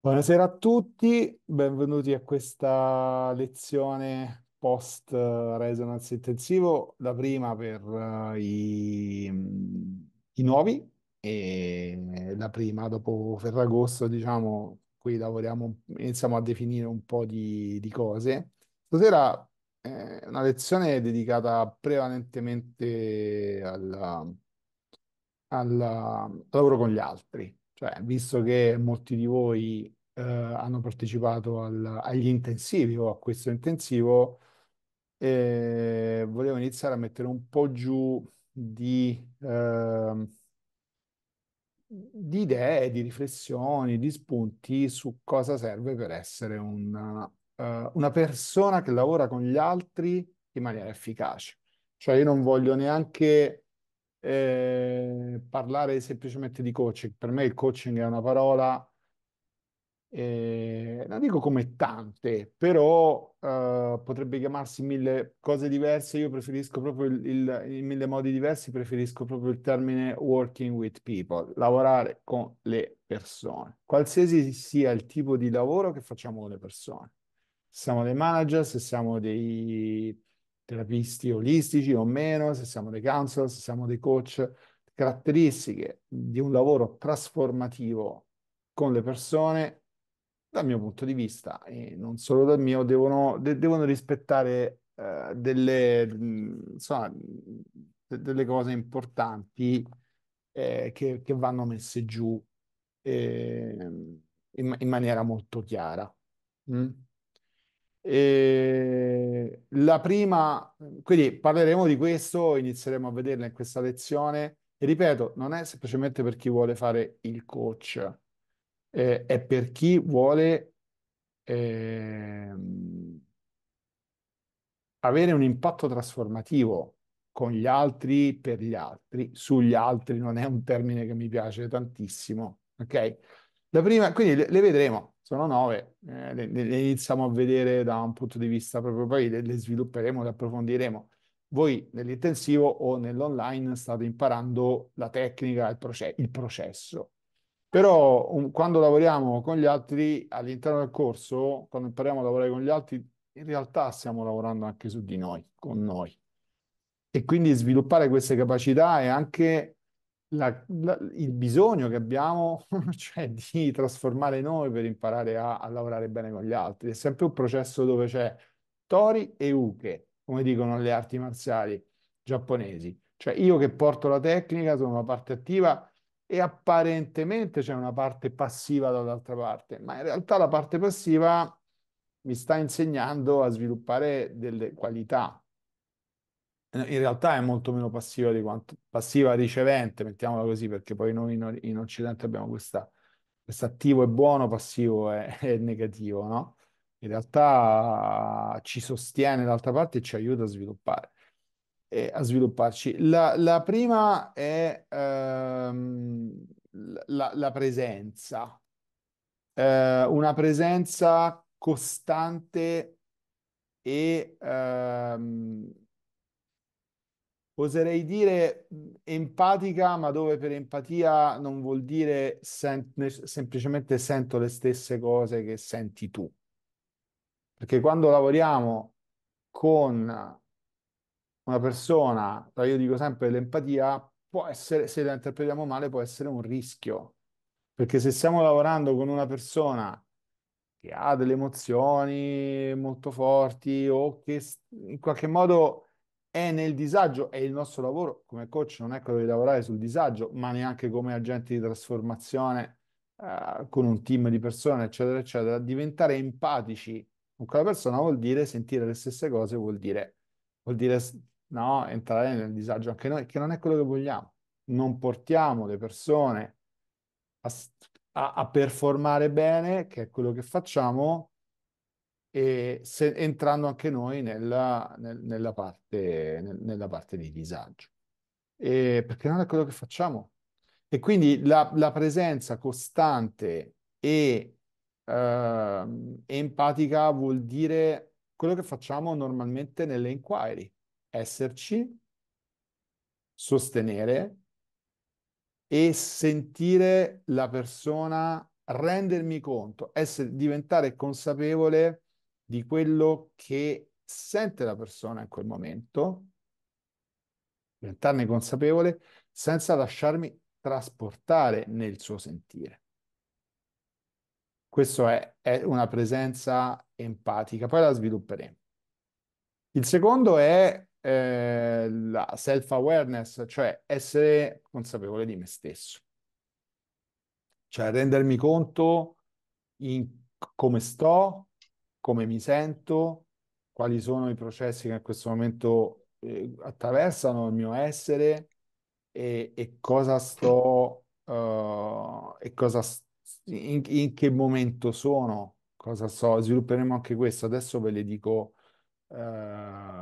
Buonasera a tutti, benvenuti a questa lezione post eh, resonance intensivo, la prima per eh, i, i nuovi e la prima dopo Ferragosto, diciamo, qui lavoriamo, iniziamo a definire un po' di, di cose. Stasera è eh, una lezione dedicata prevalentemente al lavoro con gli altri cioè, visto che molti di voi eh, hanno partecipato al, agli intensivi o a questo intensivo, eh, volevo iniziare a mettere un po' giù di, eh, di idee, di riflessioni, di spunti su cosa serve per essere una, eh, una persona che lavora con gli altri in maniera efficace. Cioè, io non voglio neanche eh, parlare semplicemente di coaching. Per me il coaching è una parola, eh, la dico come tante, però eh, potrebbe chiamarsi mille cose diverse. Io preferisco proprio il, il, in mille modi diversi, preferisco proprio il termine working with people, lavorare con le persone, qualsiasi sia il tipo di lavoro che facciamo con le persone. siamo dei manager, se siamo dei terapisti olistici o meno, se siamo dei counselor, se siamo dei coach, caratteristiche di un lavoro trasformativo con le persone, dal mio punto di vista, e non solo dal mio, devono, de- devono rispettare uh, delle, insomma, de- delle cose importanti eh, che, che, vanno messe giù eh, in, in, maniera molto chiara. Mm? E la prima, quindi parleremo di questo, inizieremo a vederla in questa lezione. E ripeto, non è semplicemente per chi vuole fare il coach, eh, è per chi vuole eh, avere un impatto trasformativo con gli altri, per gli altri, sugli altri, non è un termine che mi piace tantissimo, ok? La prima, quindi le, le vedremo, sono nove, eh, le, le, iniziamo a vedere da un punto di vista proprio poi, le, le svilupperemo, le approfondiremo. Voi nell'intensivo o nell'online state imparando la tecnica, il, proce il processo. Però un, um, quando lavoriamo con gli altri all'interno del corso, quando impariamo a lavorare con gli altri, in realtà stiamo lavorando anche su di noi, con noi. E quindi sviluppare queste capacità è anche la, la, il bisogno che abbiamo, cioè di trasformare noi per imparare a, a, lavorare bene con gli altri. È sempre un processo dove c'è tori e uke, come dicono le arti marziali giapponesi. Cioè io che porto la tecnica sono una parte attiva e apparentemente c'è una parte passiva dall'altra parte, ma in realtà la parte passiva mi sta insegnando a sviluppare delle qualità eh, in realtà è molto meno passiva di quanto passiva ricevente, mettiamola così, perché poi noi in, in Occidente abbiamo questa questo attivo è buono, passivo è, è, negativo, no? In realtà ci sostiene d'altra parte e ci aiuta a sviluppare, e a svilupparci. La, la prima è ehm, la, la, presenza, eh, una presenza costante e ehm, oserei dire empatica, ma dove per empatia non vuol dire sem- semplicemente sento le stesse cose che senti tu. Perché quando lavoriamo con una persona, io dico sempre l'empatia, può essere, se la interpretiamo male, può essere un rischio. Perché se stiamo lavorando con una persona che ha delle emozioni molto forti o che in qualche modo è nel disagio e il nostro lavoro come coach non è quello di lavorare sul disagio, ma neanche come agenti di trasformazione eh, con un team di persone, eccetera, eccetera. Diventare empatici con quella persona vuol dire sentire le stesse cose, vuol dire, vuol dire no, entrare nel disagio anche noi, che non è quello che vogliamo. Non portiamo le persone a, a, a performare bene, che è quello che facciamo, e se, entrando anche noi nella, nel, nella, parte, nel, nella parte, di disagio. E perché non è quello che facciamo. E quindi la, la presenza costante e eh, empatica vuol dire quello che facciamo normalmente nelle inquiry, esserci, sostenere e sentire la persona, rendermi conto, essere, diventare consapevole di quello che sente la persona in quel momento, diventarne consapevole senza lasciarmi trasportare nel suo sentire. Questa è, è una presenza empatica, poi la svilupperemo. Il secondo è eh, la self-awareness, cioè essere consapevole di me stesso, cioè rendermi conto in come sto, come mi sento, quali sono i processi che in questo momento eh, attraversano il mio essere e, e cosa sto uh, e cosa in, in, che momento sono, cosa so, svilupperemo anche questo. Adesso ve le dico, uh,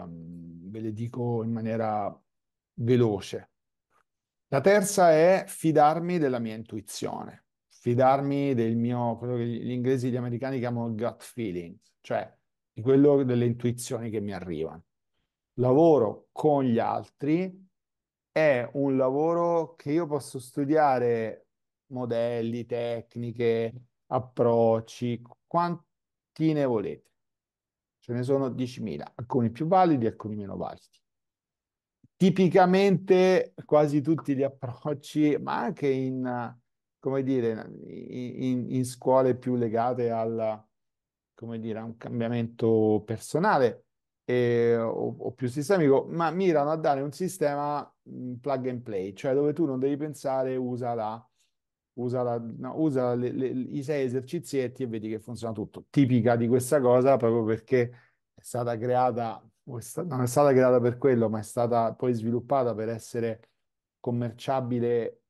ve le dico in maniera veloce. La terza è fidarmi della mia intuizione, fidarmi del mio, quello che gli inglesi e gli americani chiamano gut feeling, cioè di quello delle intuizioni che mi arrivano. Lavoro con gli altri è un lavoro che io posso studiare modelli, tecniche, approcci, quanti ne volete. Ce ne sono 10.000, alcuni più validi, alcuni meno validi. Tipicamente quasi tutti gli approcci, ma anche in, come dire, in, in scuole più legate al, come dire, a un cambiamento personale e, eh, o, o, più sistemico, ma mirano a dare un sistema mm, plug and play, cioè dove tu non devi pensare usa, la, usa, la, no, usa le, le, i sei esercizietti e vedi che funziona tutto. Tipica di questa cosa proprio perché è stata creata, non è stata creata per quello, ma è stata poi sviluppata per essere commerciabile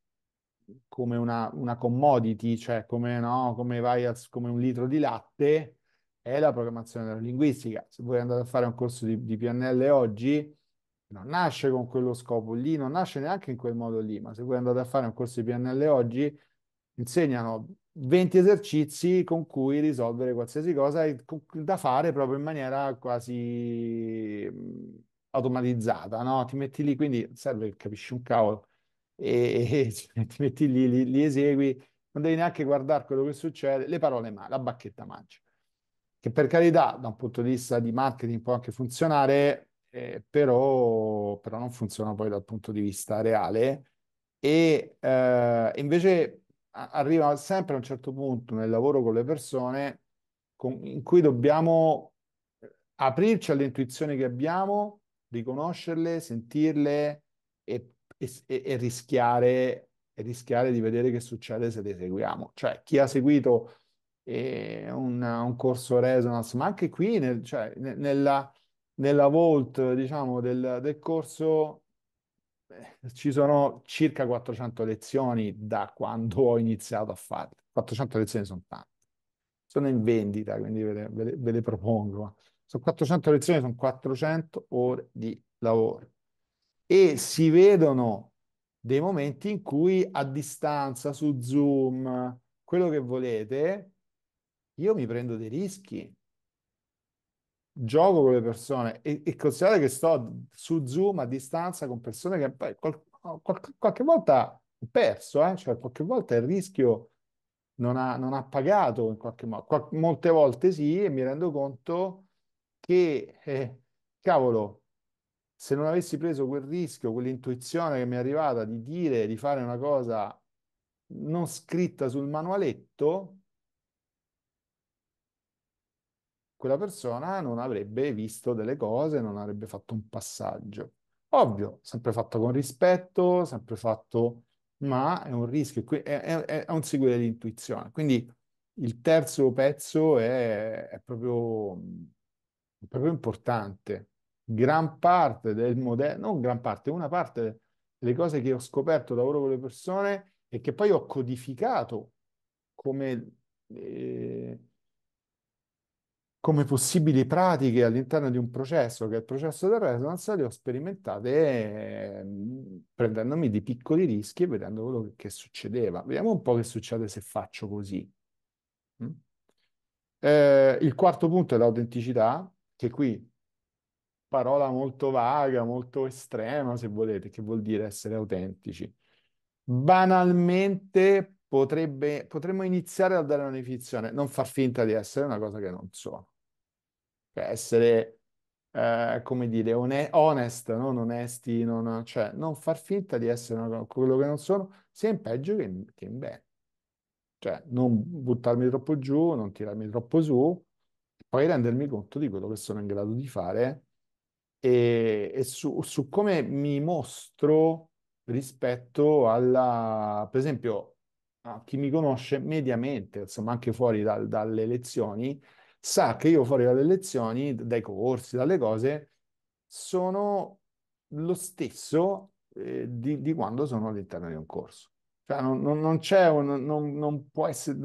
come una, una commodity, cioè come, no, come, vai a, come un litro di latte è la programmazione neurolinguistica. Se voi andate a fare un corso di, di, PNL oggi, non nasce con quello scopo lì, non nasce neanche in quel modo lì, ma se voi andate a fare un corso di PNL oggi, insegnano 20 esercizi con cui risolvere qualsiasi cosa da fare proprio in maniera quasi mm, automatizzata, no? Ti metti lì, quindi serve che capisci un cavolo e, e cioè, ti metti lì, li, li, esegui, non devi neanche guardare quello che succede, le parole male, la bacchetta mangia che per carità da un punto di vista di marketing può anche funzionare, eh, però, però, non funziona poi dal punto di vista reale e eh, invece arriva sempre a un certo punto nel lavoro con le persone con, in cui dobbiamo eh, aprirci alle intuizioni che abbiamo, riconoscerle, sentirle e, e, e rischiare, e rischiare di vedere che succede se le seguiamo. Cioè chi ha seguito un, un, corso Resonance, ma anche qui nel, cioè, nella, nella Vault diciamo, del, del corso eh, ci sono circa 400 lezioni da quando ho iniziato a farle. 400 lezioni sono tante. Sono in vendita, quindi ve le, ve le, ve le propongo. Sono 400 lezioni, sono 400 ore di lavoro. E si vedono dei momenti in cui a distanza, su Zoom, quello che volete, io mi prendo dei rischi, gioco con le persone e, e considerate che sto su Zoom a distanza con persone che poi qual, qual, qualche volta ho perso, eh? cioè qualche volta il rischio non ha, non ha pagato in qualche modo, Qual, molte volte sì e mi rendo conto che, eh, cavolo, se non avessi preso quel rischio, quell'intuizione che mi è arrivata di dire, di fare una cosa non scritta sul manualetto, quella persona non avrebbe visto delle cose, non avrebbe fatto un passaggio. Ovvio, sempre fatto con rispetto, sempre fatto, ma è un rischio, è, è, è un seguire l'intuizione. Quindi il terzo pezzo è, è proprio, proprio importante. Gran parte del modello, non gran parte, una parte delle cose che ho scoperto da lavoro con le persone e che poi ho codificato come... Eh, come possibili pratiche all'interno di un processo che è il processo del resonance, le ho sperimentate ehm, prendendomi dei piccoli rischi e vedendo quello che, che succedeva. Vediamo un po' che succede se faccio così. Mm? Eh, il quarto punto è l'autenticità, che qui parola molto vaga, molto estrema, se volete, che vuol dire essere autentici. Banalmente potrebbe, potremmo iniziare a dare una definizione, non far finta di essere una cosa che non sono. Cioè, essere, eh, come dire, one- non onesti, non, cioè non far finta di essere quello che non sono, sia in peggio che in, che in bene. Cioè, non buttarmi troppo giù, non tirarmi troppo su, poi rendermi conto di quello che sono in grado di fare e, e su, su, come mi mostro rispetto alla, per esempio, a chi mi conosce mediamente, insomma anche fuori dal, dalle lezioni, sa che io fuori dalle lezioni, dai corsi, dalle cose, sono lo stesso eh, di, di, quando sono all'interno di un corso. Cioè non, non, non c'è, un, non, non, può essere,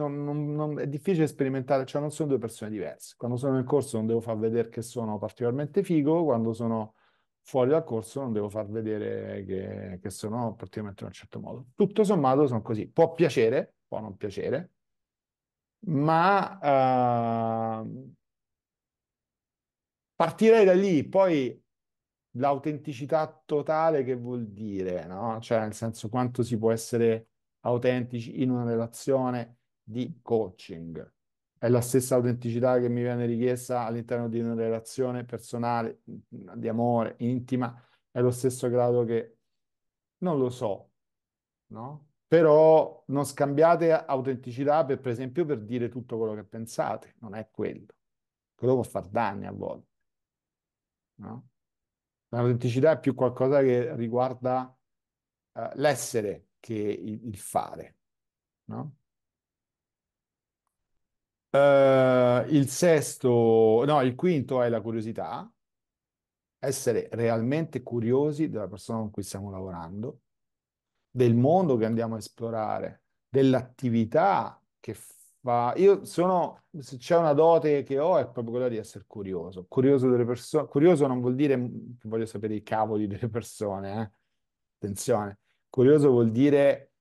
è difficile sperimentare, cioè non sono due persone diverse. Quando sono nel corso non devo far vedere che sono particolarmente figo, quando sono fuori dal corso non devo far vedere che, che sono particolarmente in un certo modo. Tutto sommato sono così. Può piacere, può non piacere, ma eh, partirei da lì, poi l'autenticità totale che vuol dire, no? Cioè, nel senso quanto si può essere autentici in una relazione di coaching. È la stessa autenticità che mi viene richiesta all'interno di una relazione personale, di amore, intima, è lo stesso grado che non lo so, no? però non scambiate autenticità per, per esempio per dire tutto quello che pensate, non è quello. Quello può far danni a volte. No? L'autenticità è più qualcosa che riguarda eh, l'essere che il, il fare. No? Uh, il sesto, no, il quinto è la curiosità, essere realmente curiosi della persona con cui stiamo lavorando del mondo che andiamo a esplorare, dell'attività che fa. Io sono, se c'è una dote che ho è proprio quella di essere curioso. Curioso delle persone, curioso non vuol dire che voglio sapere i cavoli delle persone, eh? attenzione. Curioso vuol dire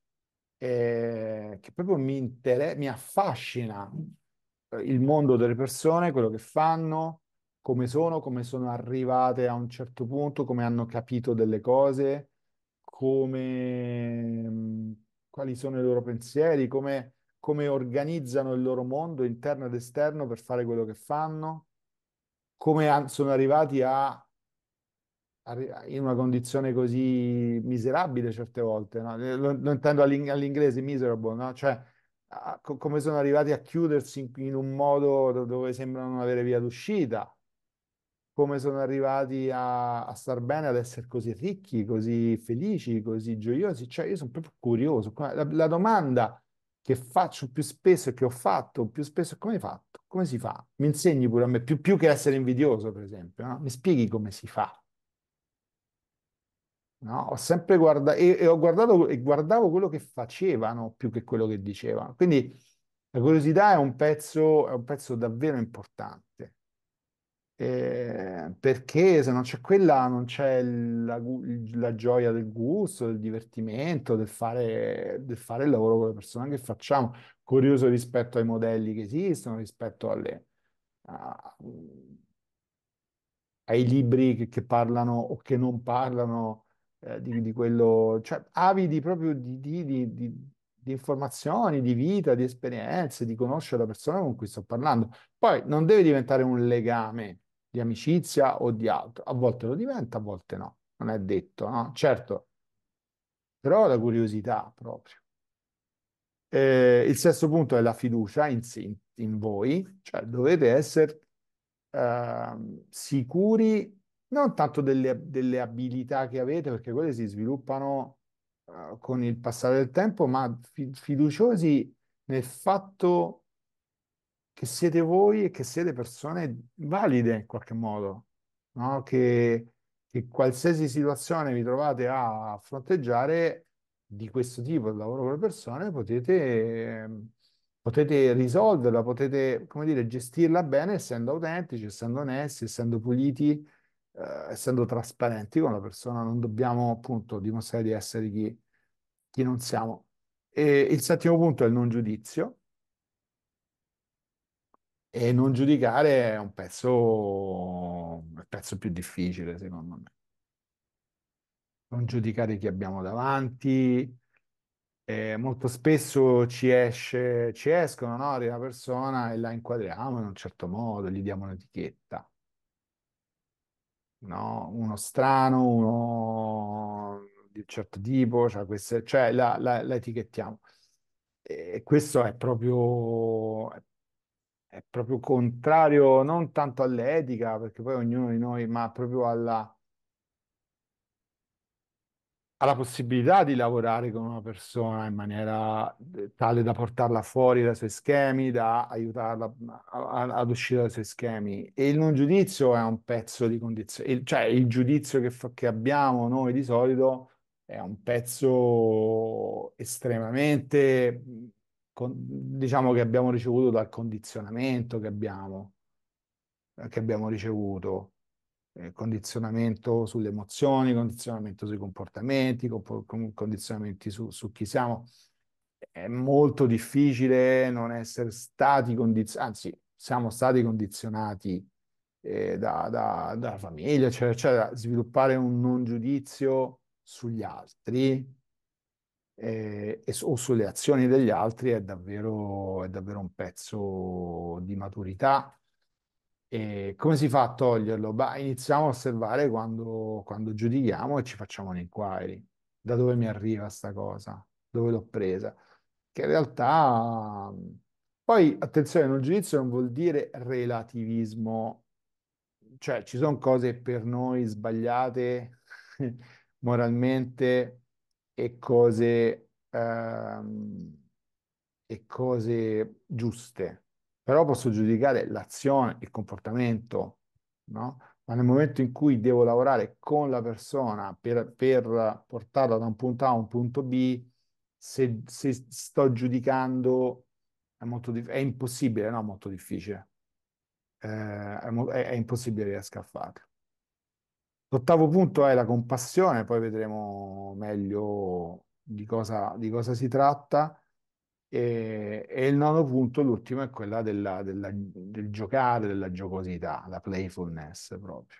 eh, che proprio mi, inter- mi affascina eh, il mondo delle persone, quello che fanno, come sono, come sono arrivate a un certo punto, come hanno capito delle cose come, quali sono i loro pensieri, come, come organizzano il loro mondo interno ed esterno per fare quello che fanno, come sono arrivati a in una condizione così miserabile certe volte, no? Eh, lo, lo, intendo all'inglese miserable, no? cioè a, come sono arrivati a chiudersi in, in, un modo dove sembrano non avere via d'uscita, come sono arrivati a, a star bene, ad essere così ricchi, così felici, così gioiosi. Cioè, io sono proprio curioso. La, la domanda che faccio più spesso e che ho fatto più spesso è come hai fatto? Come si fa? Mi insegni pure a me, più, più che essere invidioso, per esempio. No? Mi spieghi come si fa? No, ho sempre guardato e, e, ho guardato e guardavo quello che facevano più che quello che dicevano. Quindi la curiosità è un pezzo, è un pezzo davvero importante. Ehm, perché se non c'è quella non c'è la, la, gioia del gusto, del divertimento, del fare, del fare, il lavoro con le persone che facciamo. Curioso rispetto ai modelli che esistono, rispetto alle, a, ai libri che, che, parlano o che non parlano eh, di, di, quello, cioè avidi proprio di, di, di di informazioni, di vita, di esperienze, di conoscere la persona con cui sto parlando. Poi non deve diventare un legame, di amicizia o di altro. A volte lo diventa, a volte no, non è detto, no? Certo, però la curiosità proprio. Eh, il sesto punto è la fiducia in, in voi, cioè dovete essere eh, sicuri non tanto delle, delle, abilità che avete, perché quelle si sviluppano eh, con il passare del tempo, ma fi fiduciosi nel fatto che che siete voi e che siete persone valide in qualche modo, no? che, che qualsiasi situazione vi trovate a fronteggiare di questo tipo di lavoro con le persone potete, ehm, potete risolverla, potete come dire, gestirla bene essendo autentici, essendo onesti, essendo puliti, eh, essendo trasparenti con la persona. Non dobbiamo appunto dimostrare di essere chi, chi non siamo. E il settimo punto è il non giudizio e non giudicare è un pezzo, il pezzo più difficile, secondo me. Non giudicare chi abbiamo davanti. Eh, molto spesso ci esce, ci escono, no? Arriva una persona e la inquadriamo in un certo modo, gli diamo un'etichetta. No? Uno strano, uno di un certo tipo, cioè, queste, cioè la, la, la etichettiamo. E questo è proprio, è proprio contrario non tanto all'etica, perché poi ognuno di noi, ma proprio alla, alla possibilità di lavorare con una persona in maniera eh, tale da portarla fuori dai suoi schemi, da aiutarla a, a, ad uscire dai suoi schemi. E il non giudizio è un pezzo di condizione, cioè il giudizio che, fa, che abbiamo noi di solito è un pezzo estremamente con, diciamo che abbiamo ricevuto dal condizionamento che abbiamo, eh, che abbiamo ricevuto, eh, condizionamento sulle emozioni, condizionamento sui comportamenti, condizionamenti su, su chi siamo. È molto difficile non essere stati condizionati, anzi siamo stati condizionati eh, da, da, da famiglia, eccetera, eccetera, sviluppare un non giudizio sugli altri eh, e, o sulle azioni degli altri è davvero, è davvero un pezzo di maturità. E come si fa a toglierlo? Bah, iniziamo a osservare quando, quando giudichiamo e ci facciamo un inquiry. Da dove mi arriva sta cosa? Dove l'ho presa? Che in realtà... Poi, attenzione, non giudizio non vuol dire relativismo cioè ci sono cose per noi sbagliate moralmente e cose, ehm, e cose giuste, però posso giudicare l'azione, il comportamento, no? Ma nel momento in cui devo lavorare con la persona per, per portarla da un punto A a un punto B, se, se sto giudicando è, molto, è impossibile, no? Molto difficile. Eh, è, è impossibile riesca a farlo. L'ottavo punto è la compassione, poi vedremo meglio di cosa, di cosa si tratta. E, e, il nono punto, l'ultimo, è quella della, della, del giocare, della giocosità, la playfulness proprio.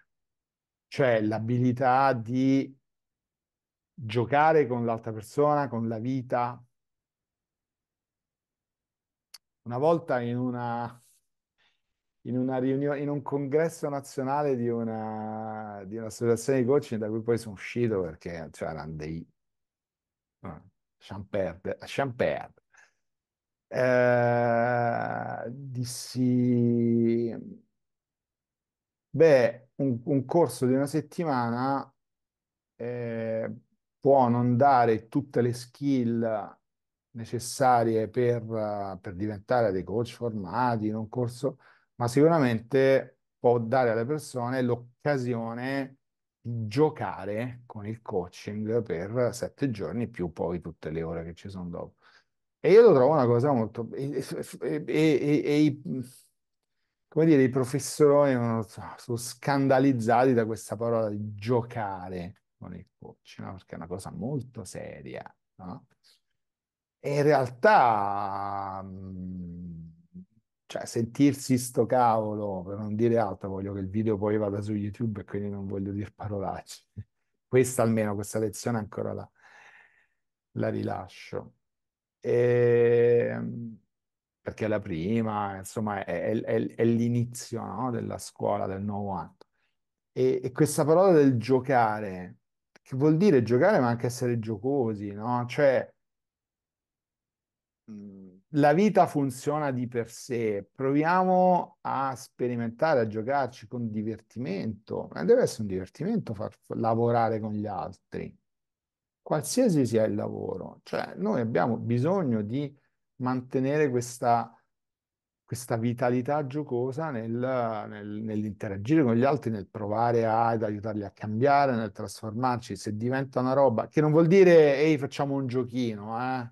Cioè l'abilità di giocare con l'altra persona, con la vita. Una volta in una in una riunione, in un congresso nazionale di, una, di un'associazione di coaching da cui poi sono uscito perché c'erano cioè, dei... champagne. perdere, lasciamo Eh, dissi, beh, un, un, corso di una settimana eh, può non dare tutte le skill necessarie per, per diventare dei coach formati in un corso, ma sicuramente può dare alle persone l'occasione di giocare con il coaching per sette giorni più poi tutte le ore che ci sono dopo. E io lo trovo una cosa molto... E, e, e, e i, come dire, i professori so, sono scandalizzati da questa parola di giocare con il coaching, no? perché è una cosa molto seria. No? E in realtà... Mh, mm, cioè sentirsi sto cavolo, per non dire altro, voglio che il video poi vada su YouTube e quindi non voglio dire parolacce. Questa almeno, questa lezione ancora la, la rilascio. E, ehm, perché la prima, insomma, è, è, è, è l'inizio no? della scuola, del nuovo anno. E, e, questa parola del giocare, che vuol dire giocare ma anche essere giocosi, no? Cioè... Mh, mm, la vita funziona di per sé, proviamo a sperimentare, a giocarci con divertimento, ma eh, deve essere un divertimento far lavorare con gli altri, qualsiasi sia il lavoro, cioè noi abbiamo bisogno di mantenere questa, questa vitalità giocosa nel, nel, nell'interagire con gli altri, nel provare a, ad aiutarli a cambiare, nel trasformarci, se diventa una roba, che non vuol dire ehi facciamo un giochino, eh?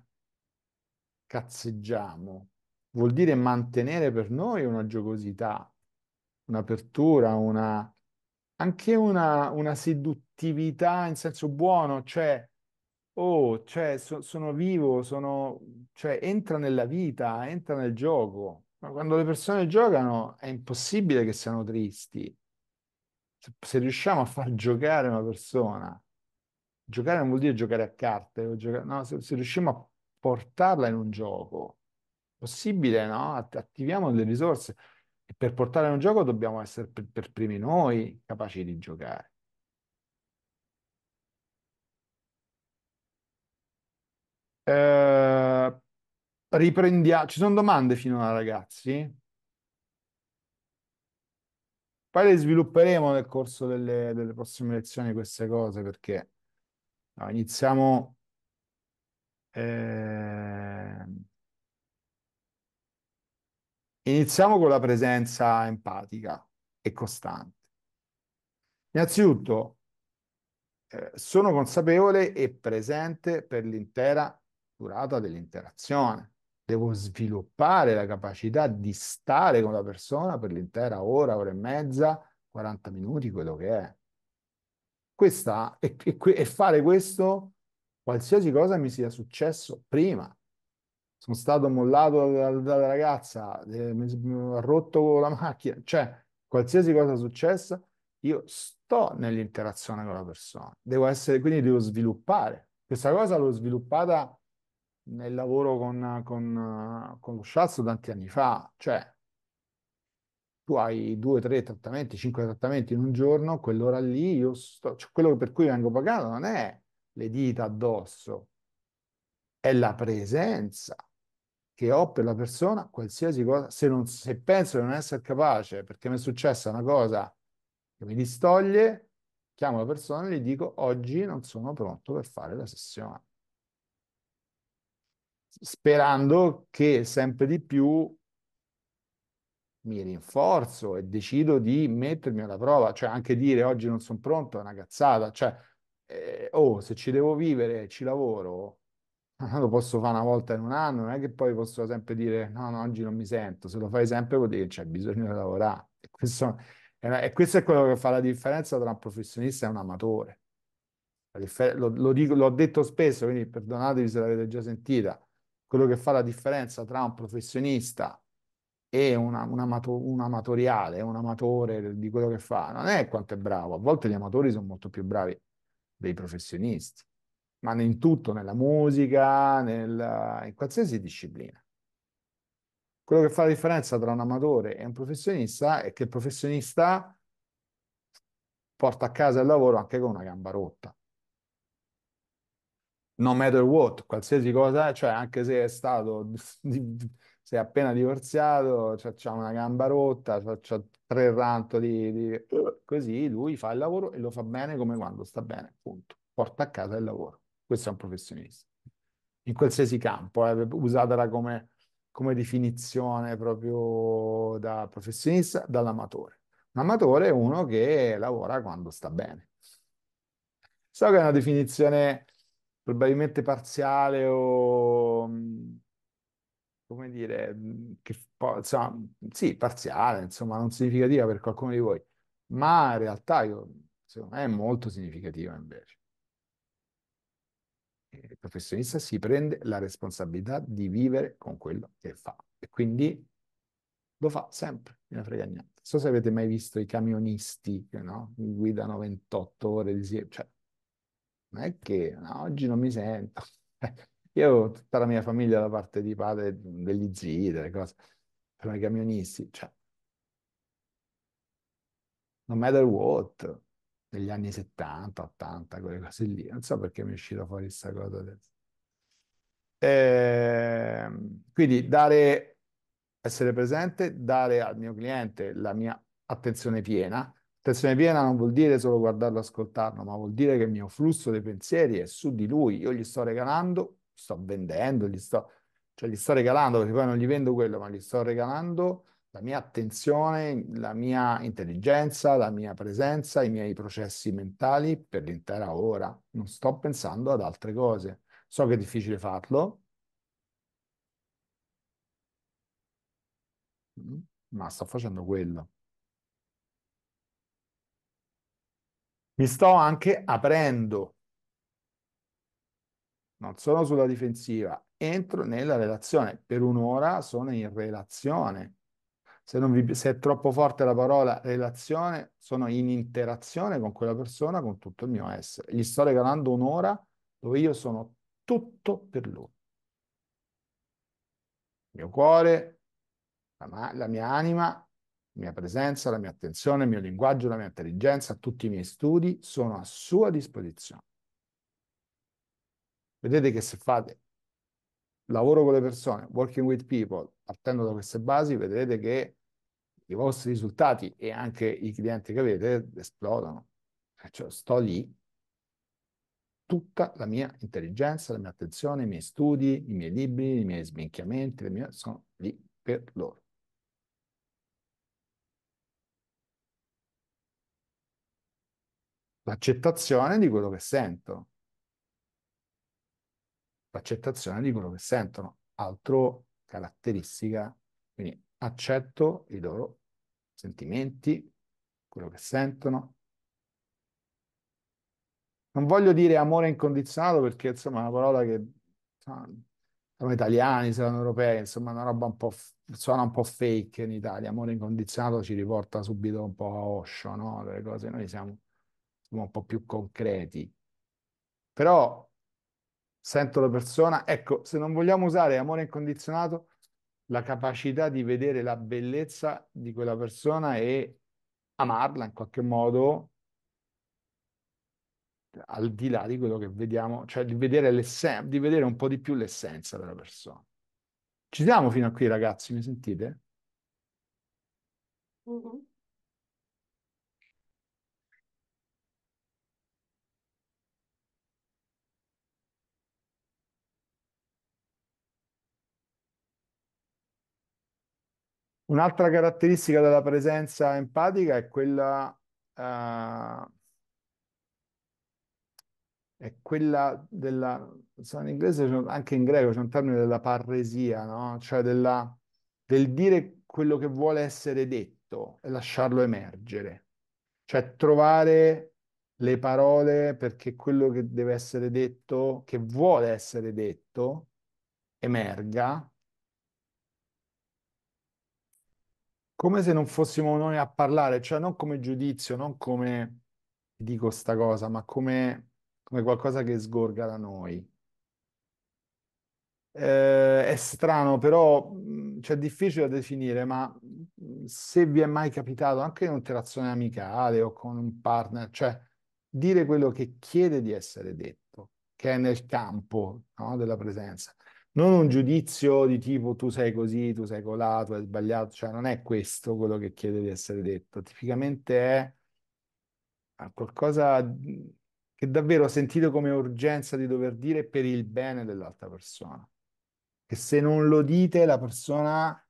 cazzeggiamo, vuol dire mantenere per noi una giocosità, un'apertura, una, anche una, una seduttività in senso buono, cioè, oh, cioè, so, sono vivo, sono, cioè, entra nella vita, entra nel gioco. Ma quando le persone giocano è impossibile che siano tristi. Se, se riusciamo a far giocare una persona, giocare non vuol dire giocare a carte, giocare, no, se, se riusciamo a portarla in un gioco. Possibile, no? Attiviamo le risorse. E per portarla in un gioco dobbiamo essere per, per primi noi capaci di giocare. Eh, riprendiamo. Ci sono domande finora, ragazzi? Poi le svilupperemo nel corso delle, delle prossime lezioni queste cose perché no, iniziamo eh, iniziamo con la presenza empatica e costante. Innanzitutto, eh, sono consapevole e presente per l'intera durata dell'interazione. Devo sviluppare la capacità di stare con la persona per l'intera ora, ora e mezza, 40 minuti, quello che è. Questa, e, e, e fare questo qualsiasi cosa mi sia successo prima. Sono stato mollato dalla, dalla ragazza, eh, mi ha rotto la macchina, cioè qualsiasi cosa successa, io sto nell'interazione con la persona. Devo essere, quindi devo sviluppare. Questa cosa l'ho sviluppata nel lavoro con, con, con lo Sciazzo tanti anni fa, cioè tu hai due, tre trattamenti, cinque trattamenti in un giorno, quell'ora lì, io sto, cioè quello per cui vengo pagato non è le dita addosso, è la presenza che ho per la persona, qualsiasi cosa, se, non, se penso di non essere capace perché mi è successa una cosa che mi distoglie, chiamo la persona e gli dico oggi non sono pronto per fare la sessione. Sperando che sempre di più mi rinforzo e decido di mettermi alla prova, cioè anche dire oggi non sono pronto è una cazzata, cioè eh, oh, se ci devo vivere, ci lavoro, lo posso fare una volta in un anno, non è che poi posso sempre dire no, no, oggi non mi sento, se lo fai sempre vuol dire che c'è bisogno di lavorare. E questo, e questo è quello che fa la differenza tra un professionista e un amatore. Lo, lo dico, l'ho detto spesso, quindi perdonatevi se l'avete già sentita, quello che fa la differenza tra un professionista e una, un, amato, un amatoriale, un amatore di quello che fa, non è quanto è bravo, a volte gli amatori sono molto più bravi dei professionisti, ma in tutto, nella musica, nel, in qualsiasi disciplina. Quello che fa la differenza tra un amatore e un professionista è che il professionista porta a casa il lavoro anche con una gamba rotta. No matter what, qualsiasi cosa, cioè anche se è stato sei appena divorziato, c'ha, una gamba rotta, c'ha, tre rantoli, di... così lui fa il lavoro e lo fa bene come quando sta bene, punto. Porta a casa il lavoro. Questo è un professionista. In qualsiasi campo, eh, usatela come, come definizione proprio da professionista, dall'amatore. Un amatore è uno che lavora quando sta bene. So che è una definizione probabilmente parziale o come dire, che, insomma, sì, parziale, insomma, non significativa per qualcuno di voi, ma in realtà io, secondo me è molto significativa invece. Eh, il professionista si prende la responsabilità di vivere con quello che fa e quindi lo fa sempre, non frega niente. Non so se avete mai visto i camionisti che no? guidano 28 ore di sera, cioè non è che no, oggi non mi sento. Io ho tutta la mia famiglia da parte di padre, degli zii, delle cose, erano i camionisti, cioè, no matter what, negli anni 70, 80, quelle cose lì, non so perché mi è uscita fuori questa cosa adesso. E, ehm, quindi dare, essere presente, dare al mio cliente la mia attenzione piena, Attenzione piena non vuol dire solo guardarlo, ascoltarlo, ma vuol dire che il mio flusso dei pensieri è su di lui, io gli sto regalando sto vendendo, gli sto, cioè gli sto regalando, perché poi non gli vendo quello, ma gli sto regalando la mia attenzione, la mia intelligenza, la mia presenza, i miei processi mentali per l'intera ora. Non sto pensando ad altre cose. So che è difficile farlo, mm, ma sto facendo quello. Mi sto anche aprendo non sono sulla difensiva, entro nella relazione. Per un'ora sono in relazione. Se, vi, se, è troppo forte la parola relazione, sono in interazione con quella persona, con tutto il mio essere. Gli sto regalando un'ora dove io sono tutto per lui. Il mio cuore, la, la mia anima, la mia presenza, la mia attenzione, il mio linguaggio, la mia intelligenza, tutti i miei studi sono a sua disposizione. Vedete che se fate lavoro con le persone, working with people, partendo da queste basi, vedrete che i vostri risultati e anche i clienti che avete esplodono. Cioè, sto lì tutta la mia intelligenza, la mia attenzione, i miei studi, i miei libri, i miei sminchiamenti, le mie... sono lì per loro. L'accettazione di quello che sento, l'accettazione di quello che sentono. Altro caratteristica, quindi accetto i loro sentimenti, quello che sentono. Non voglio dire amore incondizionato perché insomma è una parola che siamo italiani, siamo europei, insomma una roba un po', suona un po' fake in Italia, amore incondizionato ci riporta subito un po' a Osho, no? Le cose, noi siamo, siamo un po' più concreti. Però sento la persona. Ecco, se non vogliamo usare amore incondizionato, la capacità di vedere la bellezza di quella persona e amarla in qualche modo al di là di quello che vediamo, cioè di vedere, di vedere un po' di più l'essenza della persona. Ci siamo fino a qui ragazzi, mi sentite? Mm -hmm. Un'altra caratteristica della presenza empatica è quella, eh, è quella della, in inglese, anche in greco c'è un termine della parresia, no? Cioè della, del dire quello che vuole essere detto e lasciarlo emergere. Cioè trovare le parole perché quello che deve essere detto, che vuole essere detto, emerga come se non fossimo noi a parlare, cioè non come giudizio, non come dico sta cosa, ma come, come qualcosa che sgorga da noi. Eh, è strano, però mm, cioè, è difficile da definire, ma mm, se vi è mai capitato anche in un'interazione amicale o con un partner, cioè dire quello che chiede di essere detto, che è nel campo no, della presenza, non un giudizio di tipo tu sei così, tu sei colato, hai sbagliato, cioè non è questo quello che chiede di essere detto, tipicamente è ah, qualcosa che davvero ho sentito come urgenza di dover dire per il bene dell'altra persona. Che se non lo dite la persona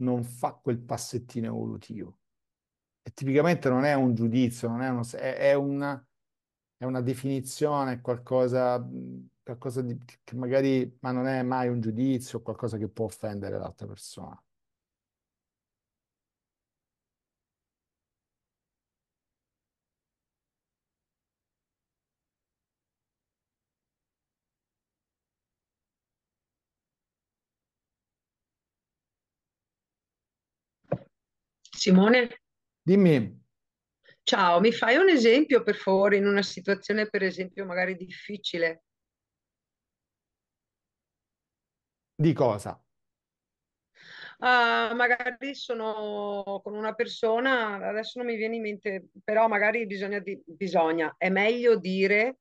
non fa quel passettino evolutivo. E tipicamente non è un giudizio, non è, uno, è, è una, è una definizione, è qualcosa qualcosa di, che magari, ma non è mai un giudizio, qualcosa che può offendere l'altra persona. Simone? Dimmi. Ciao, mi fai un esempio per favore in una situazione per esempio magari difficile? Di cosa? Uh, magari sono con una persona, adesso non mi viene in mente, però magari bisogna, di, bisogna è meglio dire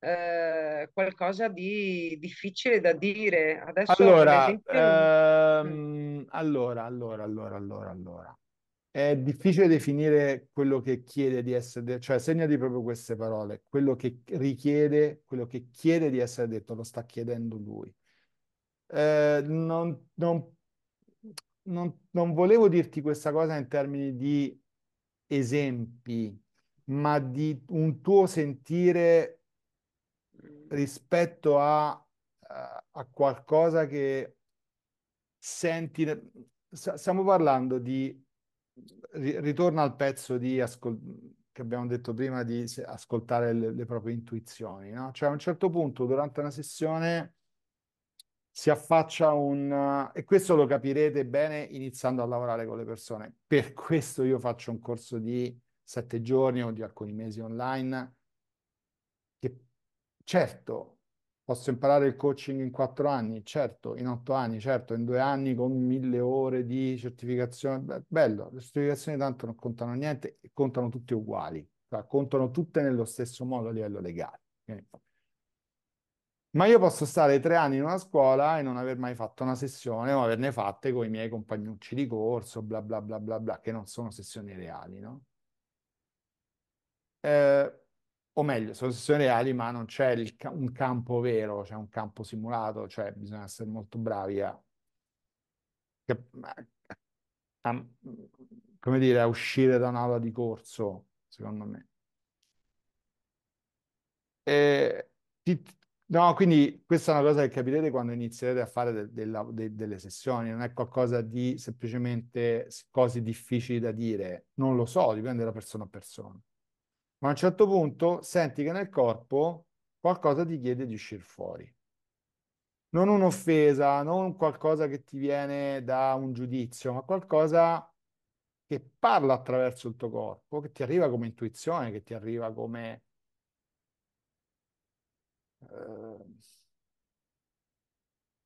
eh, qualcosa di difficile da dire. Adesso, allora, ehm, mm. allora, allora, allora, allora, allora. È difficile definire quello che chiede di essere, detto, cioè segnati proprio queste parole, quello che richiede, quello che chiede di essere detto, lo sta chiedendo lui. Eh, non, non, non, non volevo dirti questa cosa in termini di esempi, ma di un tuo sentire rispetto a, eh, a qualcosa che senti. Stiamo parlando di ritorno al pezzo di ascol- che abbiamo detto prima di ascoltare le, le proprie intuizioni, no? Cioè a un certo punto durante una sessione si affaccia un... Eh, e questo lo capirete bene iniziando a lavorare con le persone. Per questo io faccio un corso di sette giorni o di alcuni mesi online, che certo posso imparare il coaching in quattro anni, certo, in otto anni, certo, in due anni con mille ore di certificazione, Beh, bello, le certificazioni tanto non contano niente, contano tutte uguali, cioè contano tutte nello stesso modo a livello legale. Quindi, ma io posso stare tre anni in una scuola e non aver mai fatto una sessione o averne fatte con i miei compagnucci di corso, bla bla bla bla bla, che non sono sessioni reali, no? Eh, o meglio, sono sessioni reali, ma non c'è il, un campo vero, c'è un campo simulato, cioè bisogna essere molto bravi a, a, come dire, a uscire da un'aula di corso, secondo me. E eh, ti, No, quindi questa è una cosa che capirete quando inizierete a fare de- de- de- delle sessioni, non è qualcosa di semplicemente così difficile da dire, non lo so, dipende da persona a persona. Ma a un certo punto senti che nel corpo qualcosa ti chiede di uscire fuori. Non un'offesa, non qualcosa che ti viene da un giudizio, ma qualcosa che parla attraverso il tuo corpo, che ti arriva come intuizione, che ti arriva come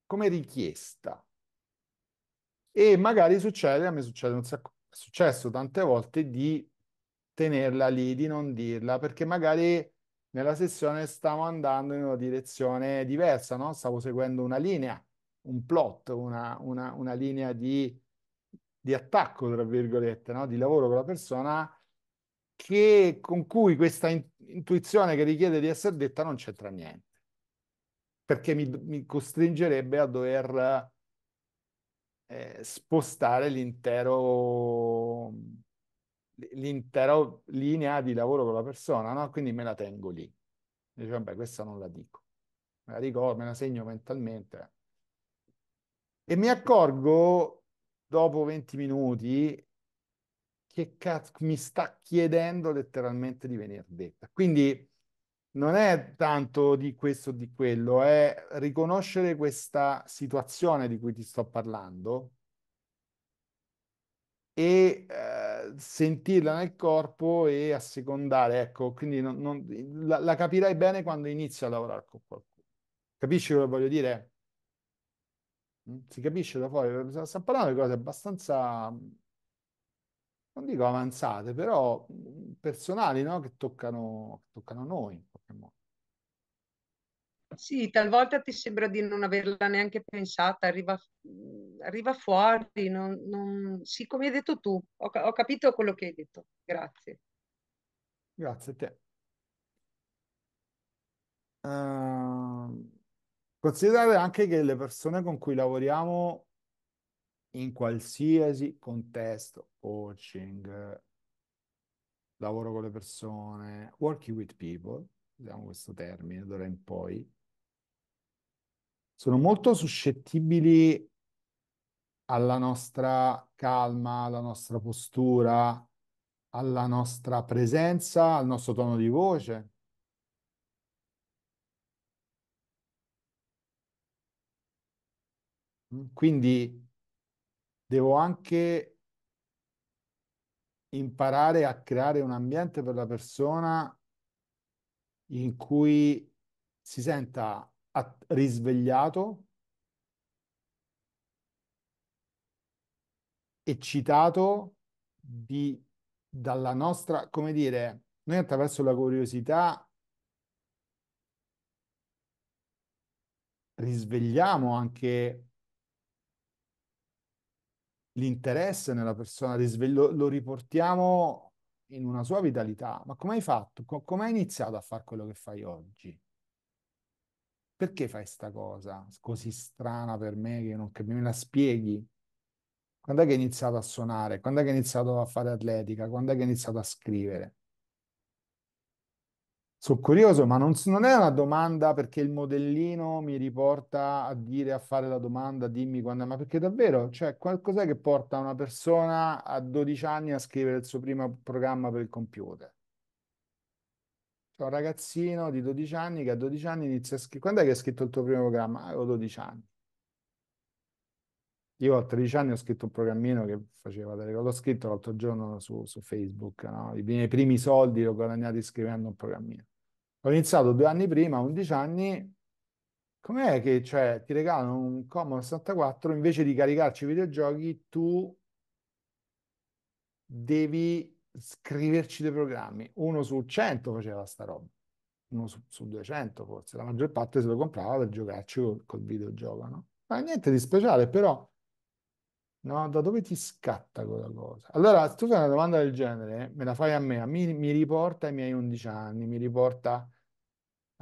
come richiesta. E magari succede, a me succede un sacco, è successo tante volte di tenerla lì, di non dirla, perché magari nella sessione stavo andando in una direzione diversa, no? Stavo seguendo una linea, un plot, una, una, una linea di, di, attacco, tra virgolette, no? Di lavoro con la persona che, con cui questa in, intuizione che richiede di essere detta non c'entra niente, perché mi, mi costringerebbe a dover eh, spostare l'intero, l'intero linea di lavoro con la persona, no? quindi me la tengo lì. Dice, vabbè, questa non la dico, me la ricordo, me la segno mentalmente. E mi accorgo dopo 20 minuti che cazzo mi sta chiedendo letteralmente di venir detta. Quindi non è tanto di questo o di quello, è riconoscere questa situazione di cui ti sto parlando e eh, sentirla nel corpo e assecondare, ecco, quindi non, non, la, la, capirai bene quando inizi a lavorare con qualcuno. Capisci quello che voglio dire? Mm? Si capisce da fuori, sta parlando di cose abbastanza non dico avanzate, però mm, personali, no? Che toccano, toccano noi in qualche modo. Sì, talvolta ti sembra di non averla neanche pensata, arriva, mm, arriva fuori, non, non... sì, come hai detto tu, ho, ho, capito quello che hai detto, grazie. Grazie a te. Uh, ehm, considerate anche che le persone con cui lavoriamo in qualsiasi contesto, coaching, lavoro con le persone, working with people, usiamo questo termine d'ora in poi, sono molto suscettibili alla nostra calma, alla nostra postura, alla nostra presenza, al nostro tono di voce. Quindi devo anche imparare a creare un ambiente per la persona in cui si senta risvegliato, eccitato di, dalla nostra, come dire, noi attraverso la curiosità risvegliamo anche l'interesse nella persona, lo, lo riportiamo in una sua vitalità. Ma come hai fatto? Co- come hai iniziato a fare quello che fai oggi? Perché fai questa cosa così strana per me che, non, che me la spieghi? Quando è che hai iniziato a suonare? Quando è che hai iniziato a fare atletica? Quando è che hai iniziato a scrivere? Sono curioso, ma non, non è una domanda perché il modellino mi riporta a dire, a fare la domanda, dimmi quando, ma perché davvero c'è cioè, qualcos'è che porta una persona a 12 anni a scrivere il suo primo programma per il computer? C'è un ragazzino di 12 anni che a 12 anni inizia a scrivere. Quando è che hai scritto il tuo primo programma? Ah, avevo 12 anni. Io a 13 anni ho scritto un programmino che faceva delle cose. L'ho scritto l'altro giorno su, su Facebook, no? I miei primi soldi li ho guadagnati scrivendo un programmino. Ho iniziato due anni prima, 11 anni. Com'è che cioè, ti regalano un Commodore 64 invece di caricarci i videogiochi, tu devi scriverci dei programmi? Uno su 100 faceva sta roba, uno su, su 200 forse, la maggior parte se lo comprava per giocarci col, col videogioco, no? Ma niente di speciale, però. No, da dove ti scatta quella cosa? Allora, se tu fai una domanda del genere, me la fai a me, mi, mi riporta ai miei 11 anni, mi riporta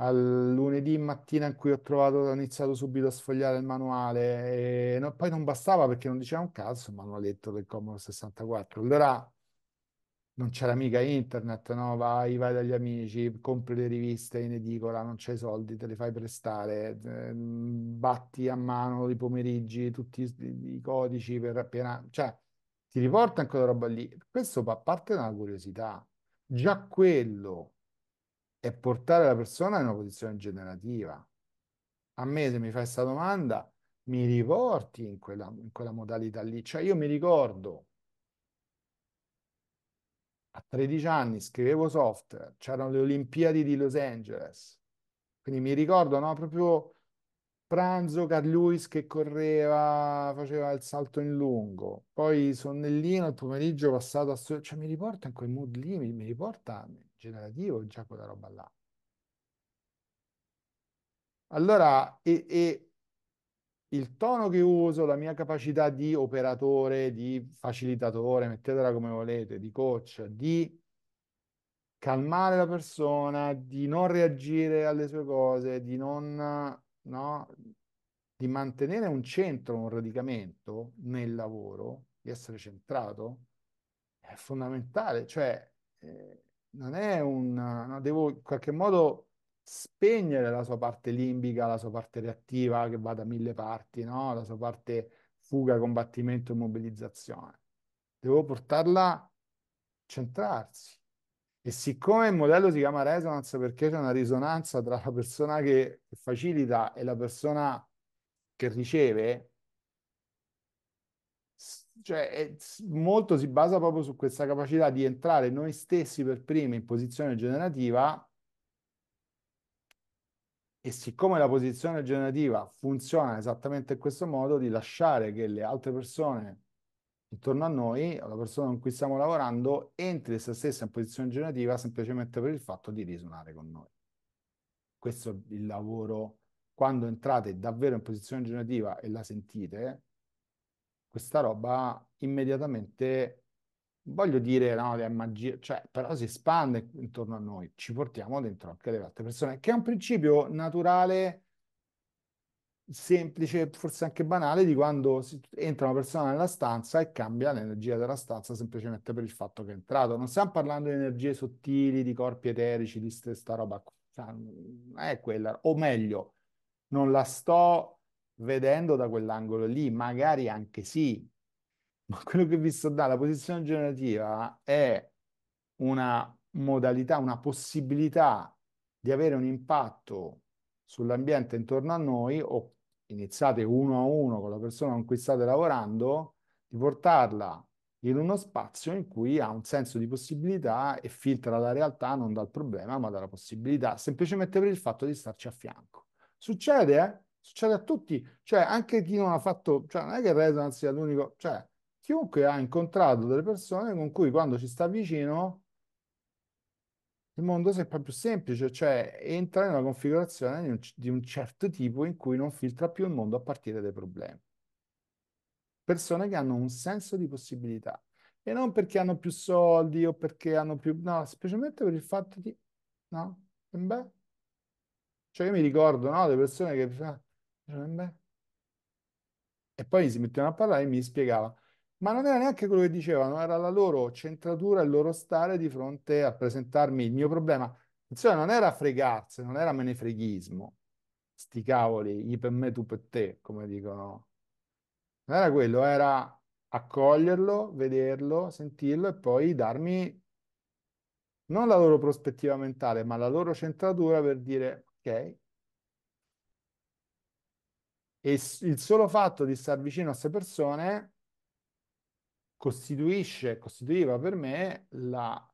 al lunedì mattina in cui ho trovato, ho iniziato subito a sfogliare il manuale e no, poi non bastava perché non diceva un cazzo il manualetto del Commodore 64. Allora non c'era mica internet, no? Vai, vai dagli amici, compri le riviste in edicola, non c'hai soldi, te le fai prestare, eh, batti a mano i pomeriggi, tutti i, i codici per appena... cioè ti riporta anche quella roba lì. Questo fa parte della curiosità. Già quello è portare la persona in una posizione generativa. A me se mi fai questa domanda, mi riporti in quella, in quella modalità lì. Cioè io mi ricordo a 13 anni scrivevo software, c'erano le Olimpiadi di Los Angeles, quindi mi ricordo no, proprio pranzo Carl Lewis che correva, faceva il salto in lungo, poi sonnellino il pomeriggio passato a... So- cioè mi riporta in quel mood lì, mi, mi riporta, mi, generativo già quella roba là. Allora, e, e il tono che uso, la mia capacità di operatore, di facilitatore, mettetela come volete, di coach, di calmare la persona, di non reagire alle sue cose, di non, no, di mantenere un centro, un radicamento nel lavoro, di essere centrato, è fondamentale. Cioè, eh, non è un... No, devo in qualche modo spegnere la sua parte limbica, la sua parte reattiva che va da mille parti, no? la sua parte fuga, combattimento, e mobilizzazione. Devo portarla a centrarsi. E siccome il modello si chiama resonance perché c'è una risonanza tra la persona che facilita e la persona che riceve, cioè, è, molto si basa proprio su questa capacità di entrare noi stessi per primi in posizione generativa e siccome la posizione generativa funziona esattamente in questo modo, di lasciare che le altre persone intorno a noi, la persona con cui stiamo lavorando, entri se stessa in posizione generativa semplicemente per il fatto di risuonare con noi. Questo è il lavoro. Quando entrate davvero in posizione generativa e la sentite, questa roba immediatamente, voglio dire, no, è magia, cioè, però si espande intorno a noi, ci portiamo dentro anche le altre persone, che è un principio naturale, semplice, forse anche banale, di quando si, entra una persona nella stanza e cambia l'energia della stanza semplicemente per il fatto che è entrato. Non stiamo parlando di energie sottili, di corpi eterici, di questa roba, cioè, è quella, o meglio, non la sto vedendo da quell'angolo lì, magari anche sì, ma quello che vi sto dando, la posizione generativa è una modalità, una possibilità di avere un impatto sull'ambiente intorno a noi o iniziate uno a uno con la persona con cui state lavorando, di portarla in uno spazio in cui ha un senso di possibilità e filtra la realtà non dal problema ma dalla possibilità, semplicemente per il fatto di starci a fianco. Succede, eh? succede a tutti, cioè anche chi non ha fatto, cioè non è che il Resonance sia l'unico, cioè chiunque ha incontrato delle persone con cui quando ci sta vicino il mondo sembra più semplice, cioè entra in una configurazione di un, di un certo tipo in cui non filtra più il mondo a partire dai problemi. Persone che hanno un senso di possibilità e non perché hanno più soldi o perché hanno più, no, semplicemente per il fatto di, no, e beh, cioè io mi ricordo, no, le persone che ah, Dicendo, E poi si mettevano a parlare e mi spiegava. Ma non era neanche quello che dicevano, era la loro centratura, il loro stare di fronte a presentarmi il mio problema. Insomma, non era fregarsi, non era menefreghismo. Sti cavoli, i per me, tu per te, come dicono. Non era quello, era accoglierlo, vederlo, sentirlo e poi darmi non la loro prospettiva mentale, ma la loro centratura per dire, ok, e il solo fatto di star vicino a queste persone costituisce, costituiva per me la,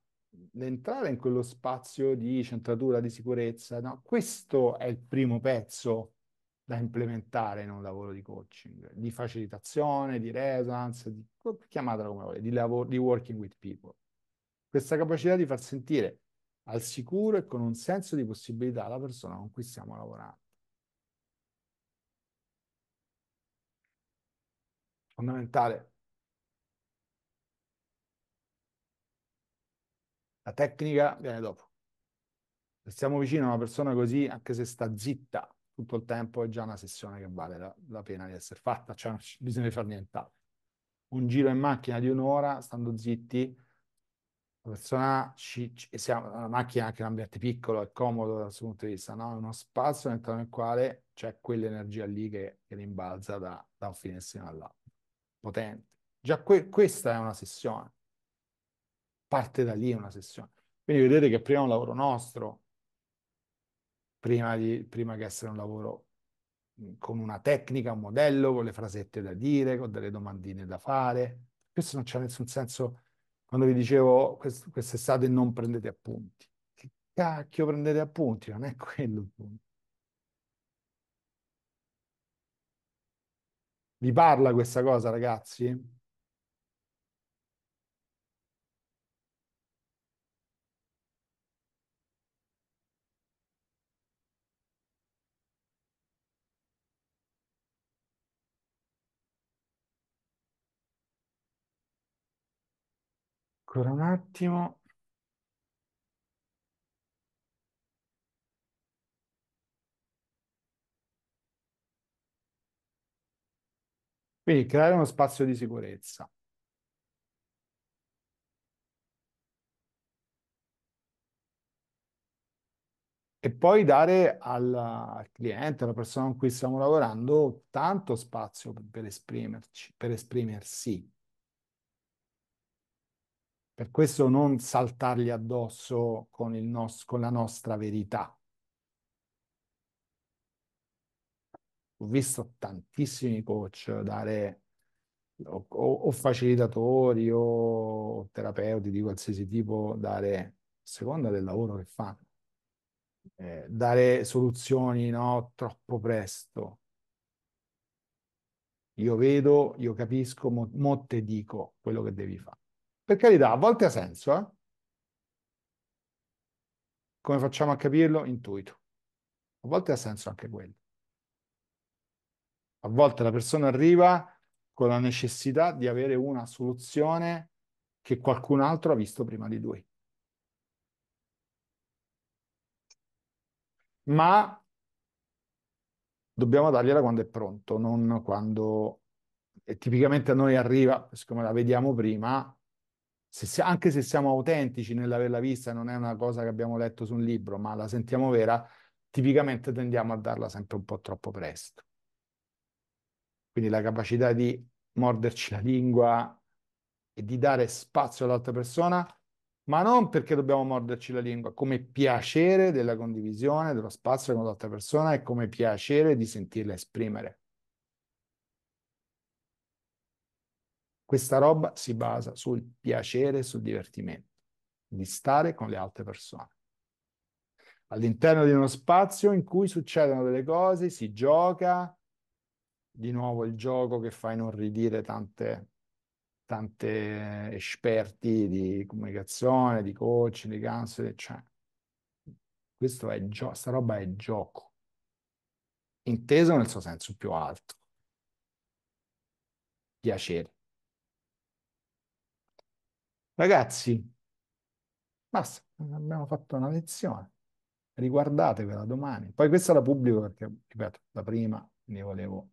l'entrata in quello spazio di centratura, di sicurezza. No? Questo è il primo pezzo da implementare in un lavoro di coaching, di facilitazione, di resonance, di, chiamatela come volete, di, lavoro, di working with people. Questa capacità di far sentire al sicuro e con un senso di possibilità la persona con cui stiamo lavorando. fondamentale. La tecnica viene dopo. Se siamo vicino a una persona così, anche se sta zitta tutto il tempo, è già una sessione che vale la, la pena di essere fatta, cioè non bisogna fare nient'altro. Un giro in macchina di un'ora, stando zitti, la persona, ci, ci, siamo, la macchina è anche un ambiente piccolo, è comodo dal suo punto di vista, no? è uno spazio all'interno del quale c'è quell'energia lì che, che rimbalza da, da un finestrino all'altro potente. Già que questa è una sessione. Parte da lì una sessione. Quindi vedete che prima è un lavoro nostro, prima, di, prima che essere un lavoro con una tecnica, un modello, con le frasette da dire, con delle domandine da fare. Questo non c'è nessun senso quando vi dicevo quest'estate non prendete appunti. Che cacchio prendete appunti? Non è quello il punto. Vi parla questa cosa, ragazzi? Ancora un attimo. Quindi creare uno spazio di sicurezza. E poi dare al, cliente, alla persona con cui stiamo lavorando, tanto spazio per, esprimerci, per esprimersi. Per questo non saltargli addosso con, nos con la nostra verità. ho visto tantissimi coach dare o, o, facilitatori o terapeuti di qualsiasi tipo dare a seconda del lavoro che fanno eh, dare soluzioni no, troppo presto io vedo, io capisco, molte dico quello che devi fare. Per carità, a volte ha senso, eh? Come facciamo a capirlo? Intuito. A volte ha senso anche quello. A volte la persona arriva con la necessità di avere una soluzione che qualcun altro ha visto prima di lui. Ma dobbiamo dargliela quando è pronto, non quando e tipicamente a noi arriva, siccome la vediamo prima, se anche se siamo autentici nell'averla vista, non è una cosa che abbiamo letto su un libro, ma la sentiamo vera, tipicamente tendiamo a darla sempre un po' troppo presto. Quindi la capacità di morderci la lingua e di dare spazio all'altra persona, ma non perché dobbiamo morderci la lingua, come piacere della condivisione, dello spazio con l'altra persona e come piacere di sentirla esprimere. Questa roba si basa sul piacere e sul divertimento, di stare con le altre persone. All'interno di uno spazio in cui succedono delle cose, si gioca, di nuovo il gioco che fa inorridire tante, tante esperti di comunicazione, di coaching, di counseling, cioè, questo è gioco, sta roba è gioco, inteso nel suo senso più alto, piacere. Ragazzi, basta, abbiamo fatto una lezione, riguardatevela domani, poi questa la pubblico perché, ripeto, la prima ne volevo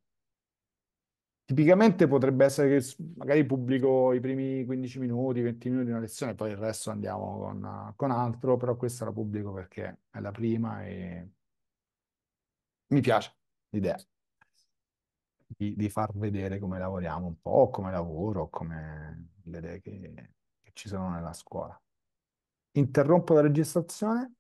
Tipicamente potrebbe essere che magari pubblico i primi 15 minuti, 20 minuti di una lezione, poi il resto andiamo con, con altro, però questa la pubblico perché è la prima e mi piace l'idea di, di, far vedere come lavoriamo un po', come lavoro, come le idee che, che ci sono nella scuola. Interrompo la registrazione.